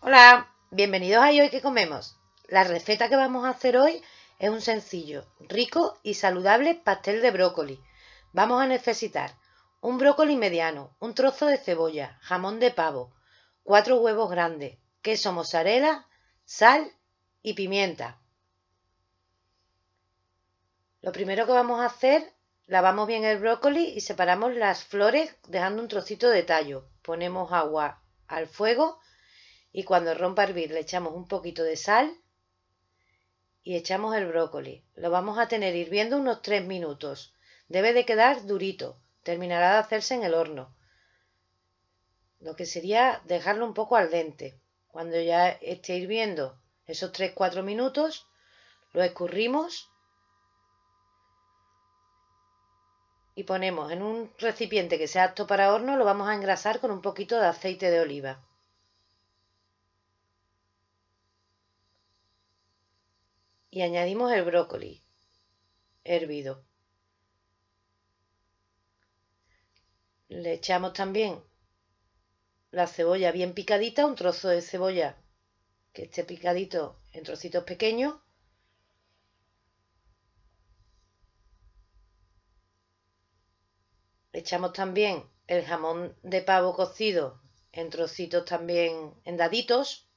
Hola, bienvenidos a Hoy que comemos. La receta que vamos a hacer hoy es un sencillo, rico y saludable pastel de brócoli. Vamos a necesitar un brócoli mediano, un trozo de cebolla, jamón de pavo, cuatro huevos grandes, queso mozzarella, sal y pimienta. Lo primero que vamos a hacer, lavamos bien el brócoli y separamos las flores dejando un trocito de tallo. Ponemos agua al fuego y cuando rompa a hervir le echamos un poquito de sal y echamos el brócoli. Lo vamos a tener hirviendo unos 3 minutos. Debe de quedar durito. Terminará de hacerse en el horno. Lo que sería dejarlo un poco al dente. Cuando ya esté hirviendo esos 3-4 minutos, lo escurrimos y ponemos en un recipiente que sea apto para horno, lo vamos a engrasar con un poquito de aceite de oliva. y añadimos el brócoli hervido. Le echamos también la cebolla bien picadita, un trozo de cebolla que esté picadito en trocitos pequeños. Le echamos también el jamón de pavo cocido en trocitos también en daditos.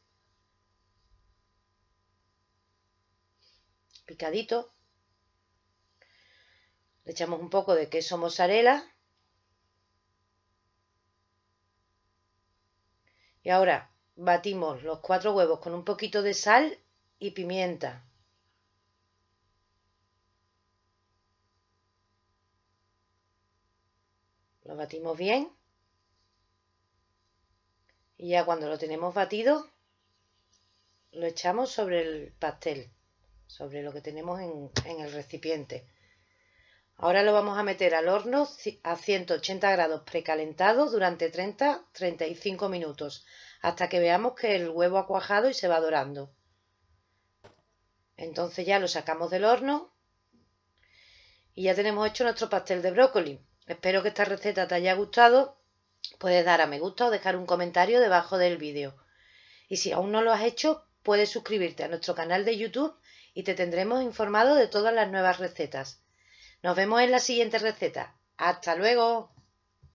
picadito. Le echamos un poco de queso mozzarella. Y ahora batimos los cuatro huevos con un poquito de sal y pimienta. Lo batimos bien. Y ya cuando lo tenemos batido, lo echamos sobre el pastel sobre lo que tenemos en, el recipiente. Ahora lo vamos a meter al horno a 180 grados precalentado durante 30-35 minutos, hasta que veamos que el huevo ha cuajado y se va dorando. Entonces ya lo sacamos del horno y ya tenemos hecho nuestro pastel de brócoli. Espero que esta receta te haya gustado. Puedes dar a me gusta o dejar un comentario debajo del vídeo. Y si aún no lo has hecho, puedes suscribirte a nuestro canal de YouTube y te tendremos informado de todas las nuevas recetas. Nos vemos en la siguiente receta. ¡Hasta luego!